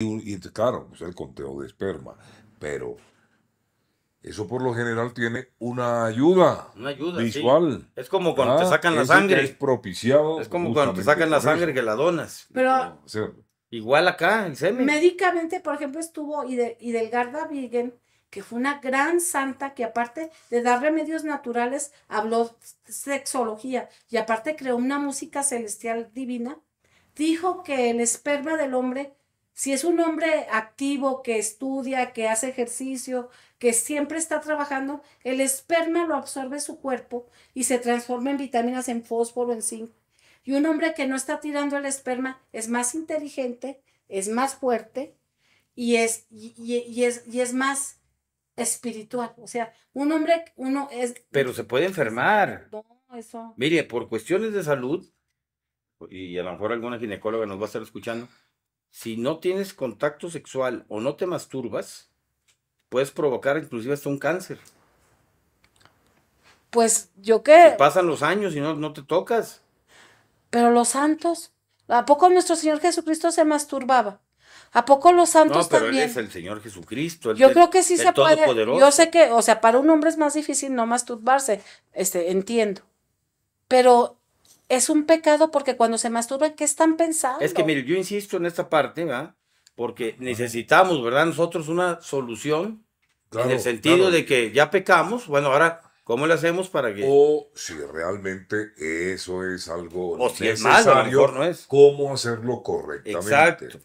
Y, claro, pues, el conteo de esperma, pero eso por lo general tiene una ayuda, visual. Es como cuando te ah, sacan la sangre. Es propiciado. Es como cuando te sacan la sangre que la donas. Pero igual acá, el semen. Médicamente, por ejemplo, estuvo y, de, y Delgarda Virgen, que fue una gran santa que aparte de dar remedios naturales, habló sexología y aparte creó una música celestial divina. Dijo que el esperma del hombre si es un hombre activo, que estudia, que hace ejercicio, que siempre está trabajando, el esperma lo absorbe su cuerpo y se transforma en vitaminas, en fósforo, en zinc. Y un hombre que no está tirando el esperma es más inteligente, es más fuerte y es, y, es, y es más espiritual. O sea, un hombre, uno es... Pero se puede enfermar. eso. Mire, por cuestiones de salud, y a lo mejor alguna ginecóloga nos va a estar escuchando, si no tienes contacto sexual o no te masturbas, puedes provocar inclusive hasta un cáncer. Pues yo qué? pasan los años y no, te tocas. Pero los santos, ¿a poco nuestro Señor Jesucristo se masturbaba? ¿A poco los santos no, pero Él es el Señor Jesucristo. yo creo que sí se puede. Yo sé que, o sea, para un hombre es más difícil no masturbarse, este, entiendo. Pero es un pecado porque cuando se masturbe ¿qué están pensando? Es que, mire, yo insisto en esta parte, ¿verdad? Porque necesitamos, ¿verdad? Nosotros una solución en el sentido de que ya pecamos, bueno, ahora, ¿cómo le hacemos para que...? O si realmente eso es algo o si es no es. ¿cómo hacerlo correctamente? Exacto.